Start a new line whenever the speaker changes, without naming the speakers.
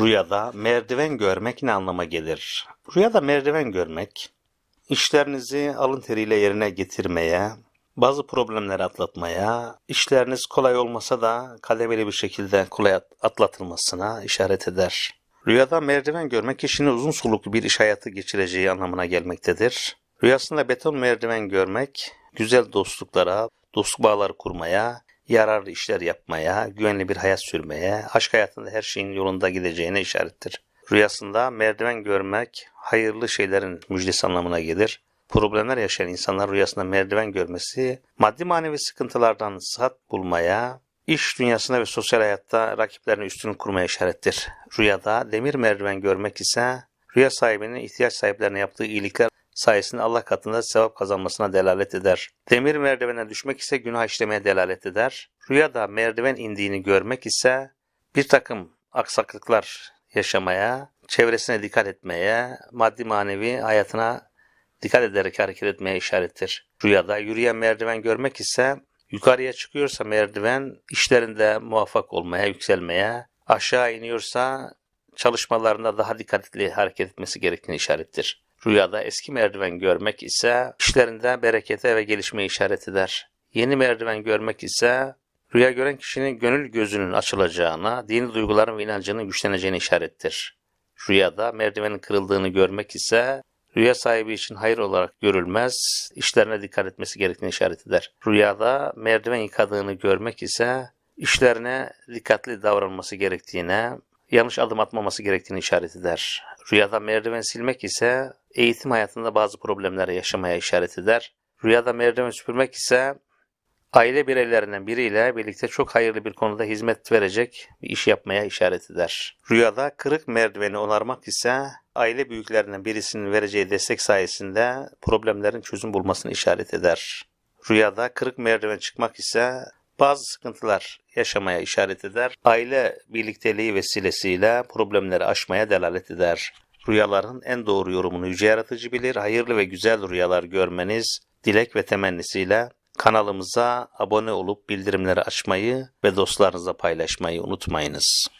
Rüyada merdiven görmek ne anlama gelir? Rüyada merdiven görmek, işlerinizi alın teriyle yerine getirmeye, bazı problemleri atlatmaya, işleriniz kolay olmasa da kademeli bir şekilde kolay atlatılmasına işaret eder. Rüyada merdiven görmek kişinin uzun soluklu bir iş hayatı geçireceği anlamına gelmektedir. Rüyasında beton merdiven görmek, güzel dostluklara, dostluk bağları kurmaya, yararlı işler yapmaya, güvenli bir hayat sürmeye, aşk hayatında her şeyin yolunda gideceğine işarettir. Rüyasında merdiven görmek hayırlı şeylerin müjdesi anlamına gelir. Problemler yaşayan insanlar rüyasında merdiven görmesi maddi manevi sıkıntılardan sıhhat bulmaya, iş dünyasında ve sosyal hayatta rakiplerine üstün kurmaya işarettir. Rüyada demir merdiven görmek ise rüya sahibinin ihtiyaç sahiplerine yaptığı iyilikler sayesinde Allah katında sevap kazanmasına delalet eder. Demir merdivene düşmek ise günah işlemeye delalet eder. Rüyada merdiven indiğini görmek ise bir takım aksaklıklar yaşamaya, çevresine dikkat etmeye, maddi manevi hayatına dikkat ederek hareket etmeye işarettir. Rüyada yürüyen merdiven görmek ise yukarıya çıkıyorsa merdiven işlerinde muvaffak olmaya, yükselmeye, aşağı iniyorsa çalışmalarında daha dikkatli hareket etmesi gerektiğini işarettir. Rüyada eski merdiven görmek ise işlerinde berekete ve gelişmeye işaret eder. Yeni merdiven görmek ise rüya gören kişinin gönül gözünün açılacağına, dini duyguların ve inancının güçleneceğine işarettir. Rüyada merdivenin kırıldığını görmek ise rüya sahibi için hayır olarak görülmez, işlerine dikkat etmesi gerektiğini işaret eder. Rüyada merdiven yıkadığını görmek ise işlerine dikkatli davranması gerektiğine, yanlış adım atmaması gerektiğini işaret eder. Rüyada merdiven silmek ise eğitim hayatında bazı problemleri yaşamaya işaret eder. Rüyada merdiven süpürmek ise aile bireylerinden biriyle birlikte çok hayırlı bir konuda hizmet verecek bir iş yapmaya işaret eder. Rüyada kırık merdiveni onarmak ise aile büyüklerinden birisinin vereceği destek sayesinde problemlerin çözüm bulmasını işaret eder. Rüyada kırık merdiven çıkmak ise bazı sıkıntılar yaşamaya işaret eder. Aile birlikteliği vesilesiyle problemleri aşmaya delalet eder. Rüyaların en doğru yorumunu yüce yaratıcı bilir. Hayırlı ve güzel rüyalar görmeniz dilek ve temennisiyle kanalımıza abone olup bildirimleri açmayı ve dostlarınızla paylaşmayı unutmayınız.